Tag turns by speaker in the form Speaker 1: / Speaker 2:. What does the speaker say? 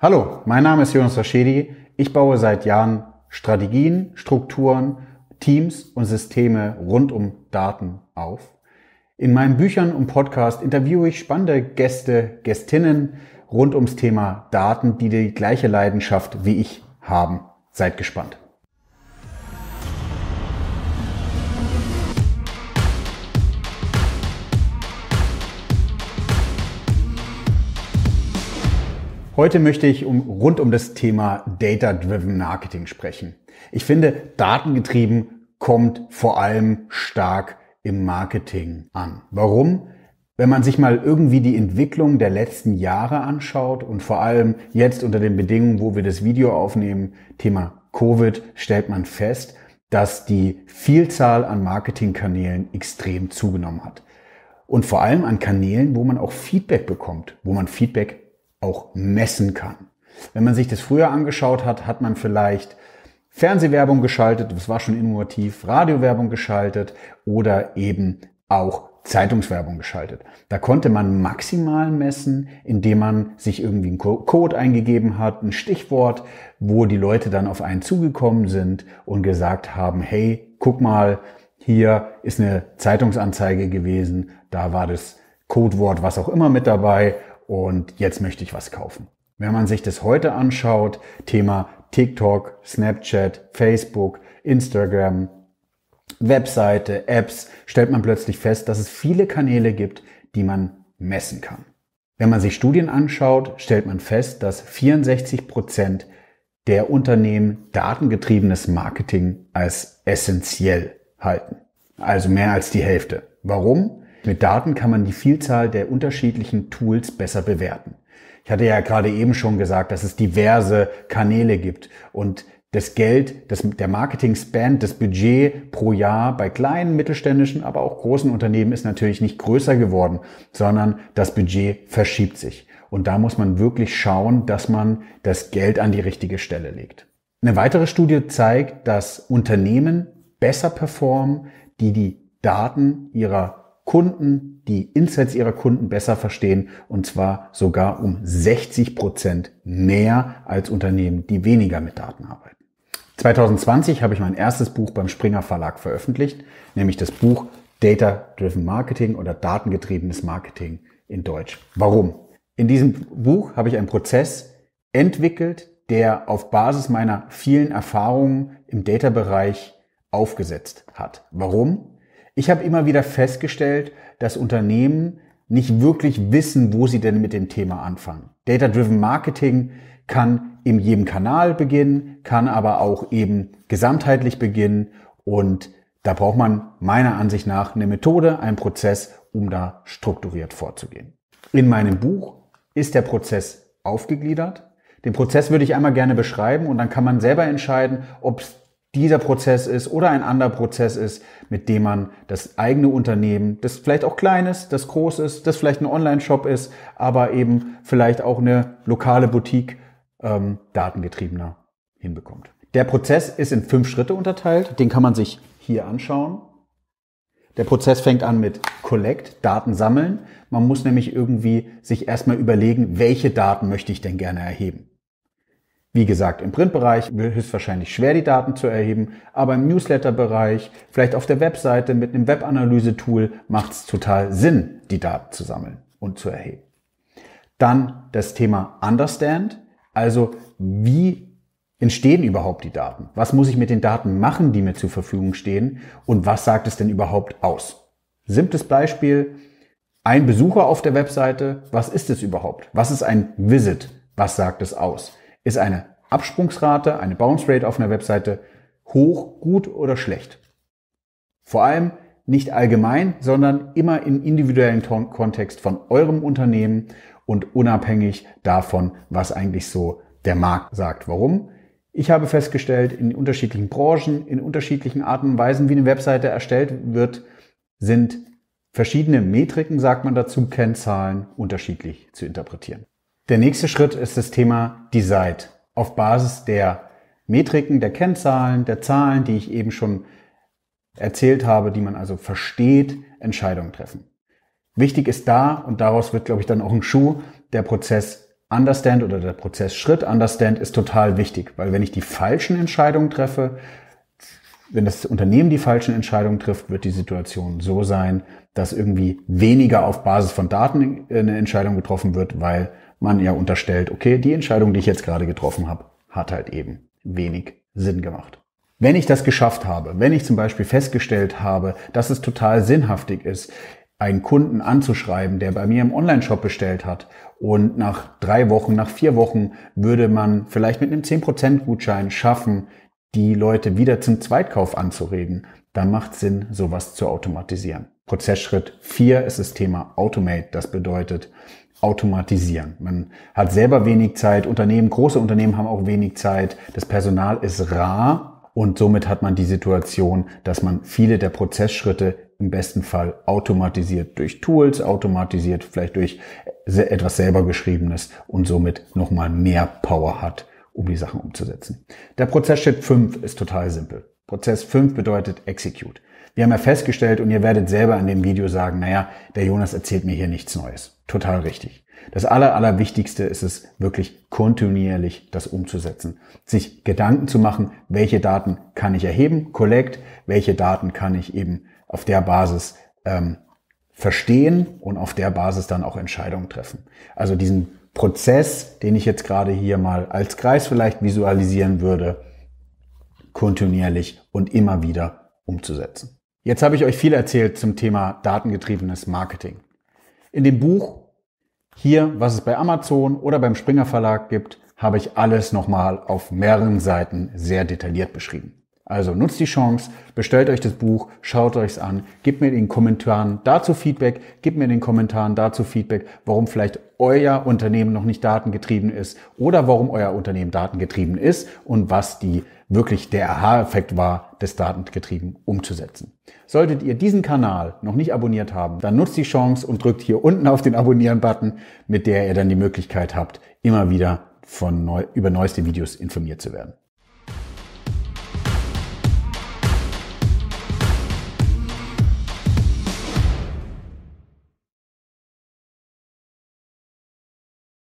Speaker 1: Hallo, mein Name ist Jonas Raschedi. Ich baue seit Jahren Strategien, Strukturen, Teams und Systeme rund um Daten auf. In meinen Büchern und Podcast interviewe ich spannende Gäste, Gästinnen rund ums Thema Daten, die die gleiche Leidenschaft wie ich haben. Seid gespannt. Heute möchte ich um, rund um das Thema Data-Driven Marketing sprechen. Ich finde, datengetrieben kommt vor allem stark im Marketing an. Warum? Wenn man sich mal irgendwie die Entwicklung der letzten Jahre anschaut und vor allem jetzt unter den Bedingungen, wo wir das Video aufnehmen, Thema Covid, stellt man fest, dass die Vielzahl an Marketingkanälen extrem zugenommen hat. Und vor allem an Kanälen, wo man auch Feedback bekommt, wo man Feedback auch messen kann. Wenn man sich das früher angeschaut hat, hat man vielleicht Fernsehwerbung geschaltet, das war schon innovativ, Radiowerbung geschaltet oder eben auch Zeitungswerbung geschaltet. Da konnte man maximal messen, indem man sich irgendwie einen Code eingegeben hat, ein Stichwort, wo die Leute dann auf einen zugekommen sind und gesagt haben, hey, guck mal, hier ist eine Zeitungsanzeige gewesen, da war das Codewort, was auch immer mit dabei und jetzt möchte ich was kaufen. Wenn man sich das heute anschaut, Thema TikTok, Snapchat, Facebook, Instagram, Webseite, Apps, stellt man plötzlich fest, dass es viele Kanäle gibt, die man messen kann. Wenn man sich Studien anschaut, stellt man fest, dass 64 Prozent der Unternehmen datengetriebenes Marketing als essentiell halten. Also mehr als die Hälfte. Warum? Mit Daten kann man die Vielzahl der unterschiedlichen Tools besser bewerten. Ich hatte ja gerade eben schon gesagt, dass es diverse Kanäle gibt und das Geld, das, der Marketing-Spend, das Budget pro Jahr bei kleinen, mittelständischen, aber auch großen Unternehmen ist natürlich nicht größer geworden, sondern das Budget verschiebt sich. Und da muss man wirklich schauen, dass man das Geld an die richtige Stelle legt. Eine weitere Studie zeigt, dass Unternehmen besser performen, die die Daten ihrer Kunden die Insights ihrer Kunden besser verstehen und zwar sogar um 60 Prozent mehr als Unternehmen, die weniger mit Daten arbeiten. 2020 habe ich mein erstes Buch beim Springer Verlag veröffentlicht, nämlich das Buch Data Driven Marketing oder Datengetriebenes Marketing in Deutsch. Warum? In diesem Buch habe ich einen Prozess entwickelt, der auf Basis meiner vielen Erfahrungen im Data-Bereich aufgesetzt hat. Warum? Ich habe immer wieder festgestellt, dass Unternehmen nicht wirklich wissen, wo sie denn mit dem Thema anfangen. Data-driven Marketing kann in jedem Kanal beginnen, kann aber auch eben gesamtheitlich beginnen und da braucht man meiner Ansicht nach eine Methode, einen Prozess, um da strukturiert vorzugehen. In meinem Buch ist der Prozess aufgegliedert. Den Prozess würde ich einmal gerne beschreiben und dann kann man selber entscheiden, ob es dieser Prozess ist oder ein anderer Prozess ist, mit dem man das eigene Unternehmen, das vielleicht auch klein ist, das groß ist, das vielleicht ein Online-Shop ist, aber eben vielleicht auch eine lokale Boutique ähm, datengetriebener hinbekommt. Der Prozess ist in fünf Schritte unterteilt. Den kann man sich hier anschauen. Der Prozess fängt an mit Collect, Daten sammeln. Man muss nämlich irgendwie sich erstmal überlegen, welche Daten möchte ich denn gerne erheben. Wie gesagt, im Printbereich es wahrscheinlich schwer die Daten zu erheben, aber im Newsletterbereich, vielleicht auf der Webseite mit einem Webanalyse-Tool macht es total Sinn, die Daten zu sammeln und zu erheben. Dann das Thema Understand, also wie entstehen überhaupt die Daten? Was muss ich mit den Daten machen, die mir zur Verfügung stehen? Und was sagt es denn überhaupt aus? Simples Beispiel, ein Besucher auf der Webseite, was ist es überhaupt? Was ist ein Visit? Was sagt es aus? Ist eine Absprungsrate, eine Bounce Rate auf einer Webseite hoch, gut oder schlecht? Vor allem nicht allgemein, sondern immer im individuellen Kontext von eurem Unternehmen und unabhängig davon, was eigentlich so der Markt sagt. Warum? Ich habe festgestellt, in unterschiedlichen Branchen, in unterschiedlichen Arten und Weisen, wie eine Webseite erstellt wird, sind verschiedene Metriken, sagt man dazu, Kennzahlen unterschiedlich zu interpretieren. Der nächste Schritt ist das Thema Design. Auf Basis der Metriken, der Kennzahlen, der Zahlen, die ich eben schon erzählt habe, die man also versteht, Entscheidungen treffen. Wichtig ist da, und daraus wird, glaube ich, dann auch ein Schuh, der Prozess Understand oder der Prozess Schritt Understand ist total wichtig, weil wenn ich die falschen Entscheidungen treffe, wenn das Unternehmen die falschen Entscheidungen trifft, wird die Situation so sein, dass irgendwie weniger auf Basis von Daten eine Entscheidung getroffen wird, weil man ja unterstellt, okay, die Entscheidung, die ich jetzt gerade getroffen habe, hat halt eben wenig Sinn gemacht. Wenn ich das geschafft habe, wenn ich zum Beispiel festgestellt habe, dass es total sinnhaftig ist, einen Kunden anzuschreiben, der bei mir im Onlineshop bestellt hat und nach drei Wochen, nach vier Wochen würde man vielleicht mit einem 10% Gutschein schaffen, die Leute wieder zum Zweitkauf anzureden, dann macht Sinn, sowas zu automatisieren. Prozessschritt 4 ist das Thema Automate. Das bedeutet, automatisieren. Man hat selber wenig Zeit, Unternehmen, große Unternehmen haben auch wenig Zeit, das Personal ist rar und somit hat man die Situation, dass man viele der Prozessschritte im besten Fall automatisiert durch Tools, automatisiert vielleicht durch etwas selber geschriebenes und somit nochmal mehr Power hat, um die Sachen umzusetzen. Der Prozessschritt 5 ist total simpel. Prozess 5 bedeutet Execute. Wir haben ja festgestellt und ihr werdet selber an dem Video sagen, naja, der Jonas erzählt mir hier nichts Neues. Total richtig. Das Aller, Allerwichtigste ist es wirklich kontinuierlich das umzusetzen. Sich Gedanken zu machen, welche Daten kann ich erheben, collect, welche Daten kann ich eben auf der Basis ähm, verstehen und auf der Basis dann auch Entscheidungen treffen. Also diesen Prozess, den ich jetzt gerade hier mal als Kreis vielleicht visualisieren würde, kontinuierlich und immer wieder umzusetzen. Jetzt habe ich euch viel erzählt zum Thema datengetriebenes Marketing. In dem Buch hier, was es bei Amazon oder beim Springer Verlag gibt, habe ich alles nochmal auf mehreren Seiten sehr detailliert beschrieben. Also nutzt die Chance, bestellt euch das Buch, schaut euch es an, gebt mir in den Kommentaren dazu Feedback, gebt mir in den Kommentaren dazu Feedback, warum vielleicht euer Unternehmen noch nicht datengetrieben ist oder warum euer Unternehmen datengetrieben ist und was die wirklich der Aha-Effekt war, das datengetrieben umzusetzen. Solltet ihr diesen Kanal noch nicht abonniert haben, dann nutzt die Chance und drückt hier unten auf den Abonnieren-Button, mit der ihr dann die Möglichkeit habt, immer wieder von neu, über neueste Videos informiert zu werden.